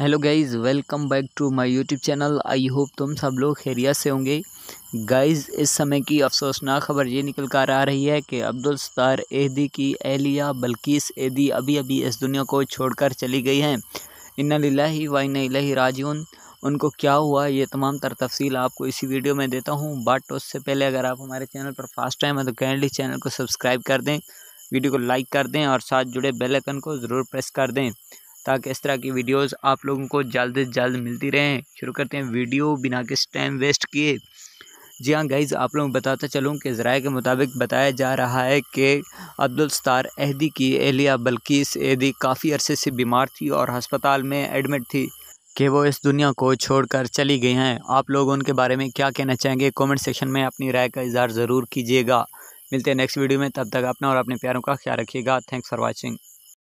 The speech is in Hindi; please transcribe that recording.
hello guys welcome back to my YouTube channel I hope तुम सब लोग खैरियत से होंगे गाइज़ इस समय की अफसोसनाक खबर ये निकल कर आ रही है कि अब्दुल सतार एहदी की एहलिया बल्किस एहदी अभी अभी इस दुनिया को छोड़कर चली गई हैं इन्ना लाही वाइन लही राजून उनको क्या हुआ ये तमाम तर तफसील आपको इसी वीडियो में देता हूँ बट उससे पहले अगर आप हमारे चैनल पर फर्स्ट टाइम है तो कैंडली चैनल को सब्सक्राइब कर दें वीडियो को लाइक कर दें और साथ जुड़े बेलकन को ज़रूर प्रेस कर दें ताकि इस तरह की वीडियोस आप लोगों को जल्द से जल्द मिलती रहें शुरू करते हैं वीडियो बिना किस टाइम वेस्ट किए जी हाँ गाइज़ आप लोगों को बताता चलूँ कि ज़राए के मुताबिक बताया जा रहा है कि अब्दुलस्तार अहदी की एहलिया बल्किस एहदी काफ़ी अरसे से बीमार थी और हस्पताल में एडमिट थी कि वो इस दुनिया को छोड़कर चली गई हैं आप लोग उनके बारे में क्या कहना चाहेंगे कमेंट सेक्शन में अपनी राय का इजहार ज़रूर कीजिएगा मिलते हैं नेक्स्ट वीडियो में तब तक अपना और अपने प्यारों का ख्याल रखिएगा थैंक्स फॉर वाचिंग